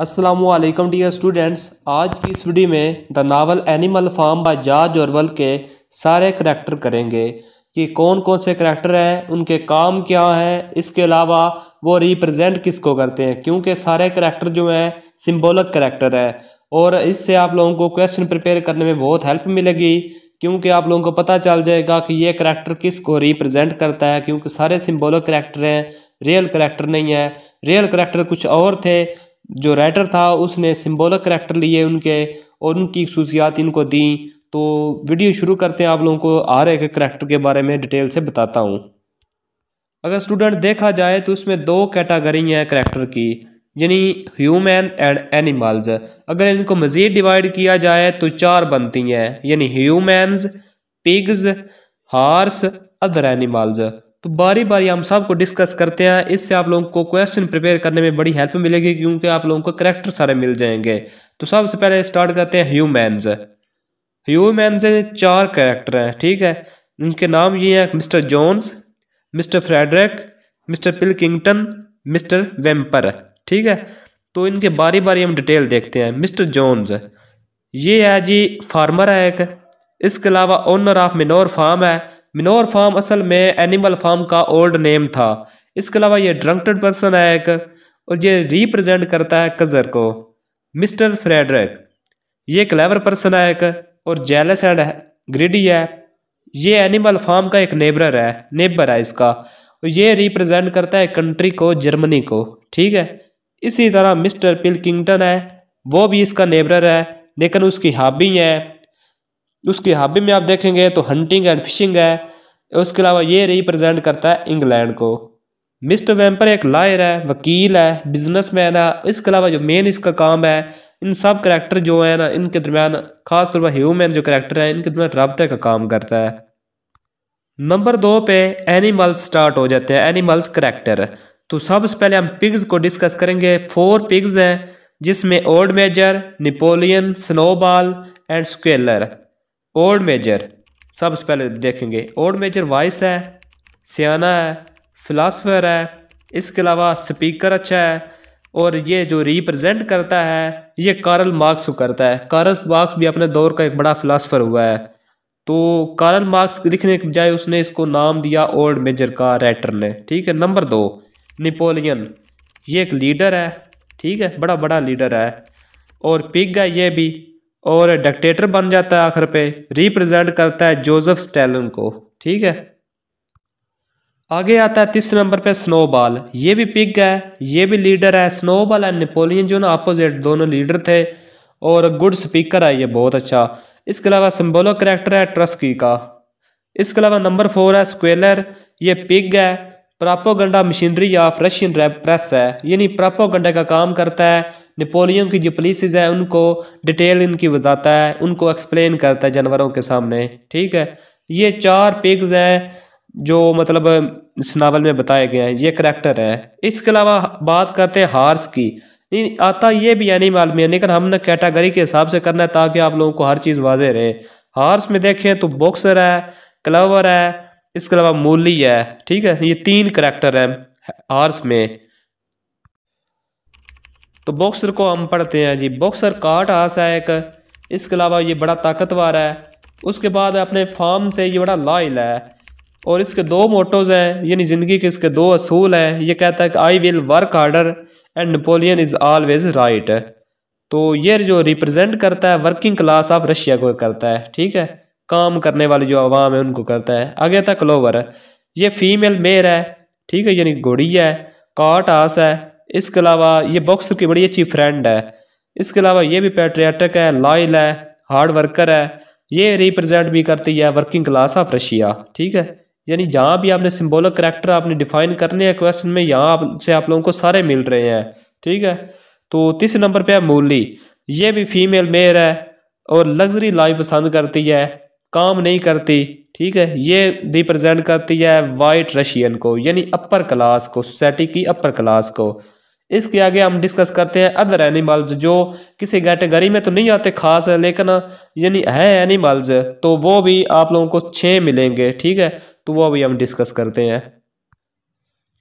Aslam dear students आज की इस वीडियो में the novel Animal Farm by George Orwell के सारे करैक्टर करेंगे कि कौन कौन से करैक्टर हैं उनके काम क्या हैं इसके अलावा वो रिप्रेजेंट किसको करते हैं क्योंकि सारे करैक्टर जो हैं सिंबॉलिक करैक्टर है और इससे आप लोगों को क्वेश्चन प्रिपेयर करने में बहुत हेल्प मिलेगी क्योंकि आप लोगों को पता चल जाएगा कि ये करैक्टर किसको रिप्रेजेंट करता है क्योंकि सारे सिंबॉलिक करैक्टर हैं रियल करैक्टर नहीं है रियल करैक्टर कुछ और थे जो राइटर था उसने सिम्बोलक करेक्टर लिए उनके और उनकी खसूसियात इनको दी तो वीडियो शुरू करते हैं आप लोगों को हर एक करेक्टर के बारे में डिटेल से बताता हूँ अगर स्टूडेंट देखा जाए तो उसमें दो कैटागरी हैं करेक्टर की यानी ह्यूमन एंड एनिमल्स अगर इनको मज़ीद डिवाइड किया जाए तो चार बनती हैं यानी humans pigs horse other animals तो बारी बारी हम सबको डिस्कस करते हैं इससे आप लोगों को क्वेश्चन प्रिपेयर करने में बड़ी हेल्प मिलेगी क्योंकि आप लोगों को करेक्टर सारे मिल जाएंगे तो सबसे पहले स्टार्ट करते हैं ह्यूमैनज ह्यूमैनज चार करेक्टर हैं ठीक है उनके नाम ये हैं mister Jones mister Frederick mister Pilkington mister Whymper ठीक है तो इनके बारी बारी हम डिटेल देखते हैं मिस्टर जोन्स ये है जी फार्मर है एक इसके अलावा ओनर ऑफ मिनोर फार्म है मिनोर फार्म असल में एनिमल फार्म का ओल्ड नेम था इसके अलावा ये ड्रंकटेड पर्सन है एक और ये रिप्रेजेंट करता है कज़र को मिस्टर फ्रेडरिक ये क्लेवर पर्सन है एक और जेलस एंड ग्रिडी है ये एनिमल फार्म का एक नेबर है नेबर है इसका और ये रिप्रेजेंट करता है कंट्री को जर्मनी को ठीक है इसी तरह मिस्टर पिल किंगटन है वो भी इसका नेबर है लेकिन उसकी हाबी है उसकी हॉबी में आप देखेंगे तो हंटिंग एंड फिशिंग है उसके अलावा ये रिप्रेजेंट करता है इंग्लैंड को मिस्टर वेम्पर एक लायर है वकील है बिजनेसमैन है इसके अलावा जो मेन इसका काम है इन सब करैक्टर जो है ना इनके दरमियान खास तौर पर ह्यूमैन जो करैक्टर है इनके दरमियान रबते का काम करता है नंबर दो पे एनिमल्स स्टार्ट हो जाते हैं एनिमल्स करैक्टर तो सबसे पहले हम पिग्स को डिस्कस करेंगे फोर पिग्स हैं जिसमें old Major Napoleon Snowball and Squealer old Major सबसे पहले देखेंगे ओल्ड मेजर वाइस है सियाना है फिलासफर है इसके अलावा स्पीकर अच्छा है और ये जो रिप्रेजेंट करता है ये कार्ल मार्क्स को करता है कार्ल मार्क्स भी अपने दौर का एक बड़ा फिलासफर हुआ है तो कार्ल मार्क्स लिखने के बजाय उसने इसको नाम दिया ओल्ड मेजर का राइटर ने ठीक है नंबर दो नेपोलियन ये एक लीडर है ठीक है बड़ा बड़ा लीडर है और पिग है ये भी और डिक्टेटर बन जाता है आखिर पे रिप्रेजेंट करता है जोसेफ स्टैलिन को ठीक है आगे आता है तीसरे नंबर पे स्नोबॉल ये भी पिग है ये भी लीडर है स्नोबॉल एंड नेपोलियन जो ना अपोजिट दोनों लीडर थे और गुड स्पीकर है ये बहुत अच्छा इसके अलावा सिम्बोलो करेक्टर है ट्रस्की का इसके अलावा नंबर फोर है स्क्वेलर ये पिग है propaganda machinery of Russian press है यानी प्रापोगंडा का काम करता है नेपोलियन की जो पॉलिसीज़ है उनको डिटेल इनकी बताता है उनको एक्सप्लेन करता है जानवरों के सामने ठीक है ये चार पिग्स हैं जो मतलब इस नावल में बताए गए हैं ये करैक्टर है इसके अलावा बात करते हैं हार्स की आता ये भी एनिमल में लेकिन हमने कैटागरी के हिसाब से करना है ताकि आप लोगों को हर चीज़ वाजे रहे हार्स में देखें तो बॉक्सर है क्लवर है इसके अलावा मूली है ठीक है ये तीन करैक्टर हैं हार्स में तो बॉक्सर को हम पढ़ते हैं जी बॉक्सर काट आस है एक इसके अलावा ये बड़ा ताकतवर है उसके बाद अपने फार्म से ये बड़ा लाइल है और इसके दो मोटोज़ हैं यानी ज़िंदगी के इसके दो असूल हैं ये कहता है कि I will work harder and Napoleon is always right तो ये जो रिप्रेजेंट करता है वर्किंग क्लास ऑफ रशिया को करता है ठीक है काम करने वाली जो आवाम है उनको करता है आगे था क्लोवर ये फीमेल मेर है ठीक है यानी घोड़ी है काट आस है इसके अलावा ये बॉक्सर की बड़ी अच्छी फ्रेंड है इसके अलावा ये भी पेट्रियाटिक है लॉयल है हार्ड वर्कर है ये रिप्रेजेंट भी करती है वर्किंग क्लास ऑफ रशिया ठीक है यानी जहाँ भी आपने सिम्बोलिक करेक्टर आपने डिफाइन करने हैं क्वेश्चन में यहाँ आप, से आप लोगों को सारे मिल रहे हैं ठीक है तो तीसरे नंबर पर है मूली ये भी फीमेल मेयर है और लग्जरी लाइफ पसंद करती है काम नहीं करती ठीक है ये रिप्रेजेंट करती है वाइट रशियन को यानी अपर क्लास को सोसाइटी की अपर क्लास को इसके आगे हम डिस्कस करते हैं अदर एनिमल्स जो किसी कैटेगरी में तो नहीं आते खास है लेकिन यानी है एनिमल्स तो वो भी आप लोगों को छः मिलेंगे ठीक है तो वो भी हम डिस्कस करते हैं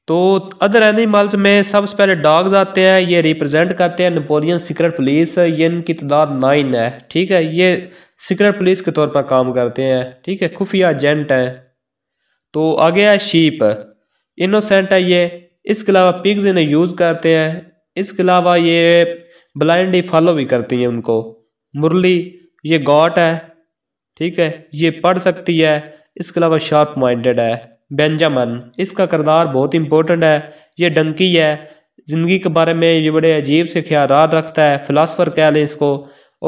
तो अदर एनिमल्स में सबसे पहले डॉग्स आते हैं ये रिप्रेजेंट करते हैं नपोलियन सीक्रेट पुलिस ये इनकी तादाद नाइन है ठीक है ये सीक्रेट पुलिस के तौर पर काम करते हैं ठीक है खुफिया एजेंट हैं तो आगे है शीप इनोसेंट है ये इसके अलावा पिग्स इन्हें यूज़ करते हैं इसके अलावा ये ब्लाइंड फॉलो भी करती हैं उनको मुरली ये गॉट है ठीक है ये पढ़ सकती है इसके अलावा शार्प माइंडेड है बेंजामन इसका किरदार बहुत इंपॉर्टेंट है ये डंकी है ज़िंदगी के बारे में ये बड़े अजीब से ख्याल रखता है फ़िलासफ़र कह लें इसको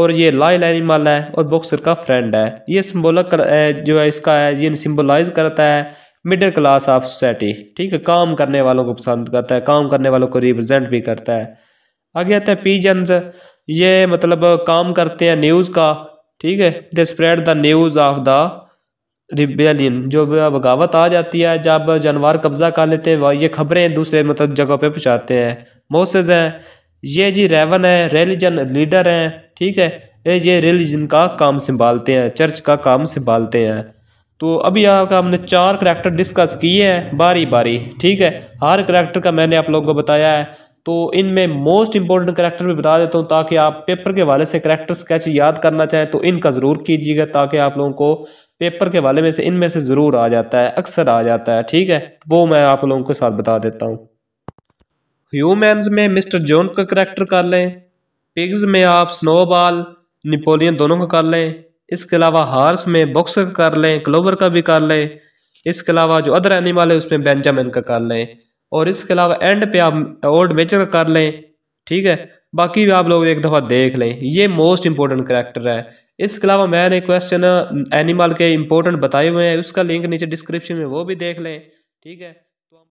और ये लाइल एनिमल है और बॉक्सर का फ्रेंड है ये सिम्बोलक जो है इसका है ये सिम्बोलाइज करता है मिडिल क्लास ऑफ सोसाइटी ठीक है काम करने वालों को पसंद करता है काम करने वालों को रिप्रेजेंट भी करता है आगे आता है जन्स ये मतलब काम करते हैं न्यूज़ का ठीक है they spread the news of the rebellion जो बगावत आ जाती है जब जानवर कब्ज़ा कर लेते हैं वह ये खबरें दूसरे मतलब जगह पे पहुँचाते हैं मोसेज हैं ये जी रेवन है रिलीजन लीडर हैं ठीक है ये रिलीजन का काम संभालते हैं चर्च का काम संभालते हैं तो अभी आपका हमने चार करैक्टर डिस्कस किए हैं बारी बारी ठीक है हर करैक्टर का मैंने आप लोगों को बताया है तो इनमें मोस्ट इंपॉर्टेंट करेक्टर भी बता देता हूँ ताकि आप पेपर के वाले से करेक्टर स्केच याद करना चाहें तो इनका ज़रूर कीजिएगा ताकि आप लोगों को पेपर के वाले में से इनमें से ज़रूर आ जाता है अक्सर आ जाता है ठीक है वो मैं आप लोगों के साथ बता देता हूँ ह्यूमैन्स में मिस्टर जोन्स का करेक्टर कर लें पिग्स में आप स्नोबॉल निपोलियन दोनों का कर लें इसके अलावा हार्स में बॉक्सर का कर लें क्लोवर का भी कर लें इसके अलावा जो अदर एनिमल है उसमें बेंजामिन का कर लें और इसके अलावा एंड पे आप ओल्ड मेचर कर लें ठीक है बाकी भी आप लोग एक दफ़ा देख लें ये मोस्ट इंपॉर्टेंट करेक्टर है इसके अलावा मैंने क्वेश्चन एनिमल के इंपॉर्टेंट बताए हुए हैं उसका लिंक नीचे डिस्क्रिप्शन में वो भी देख लें ठीक है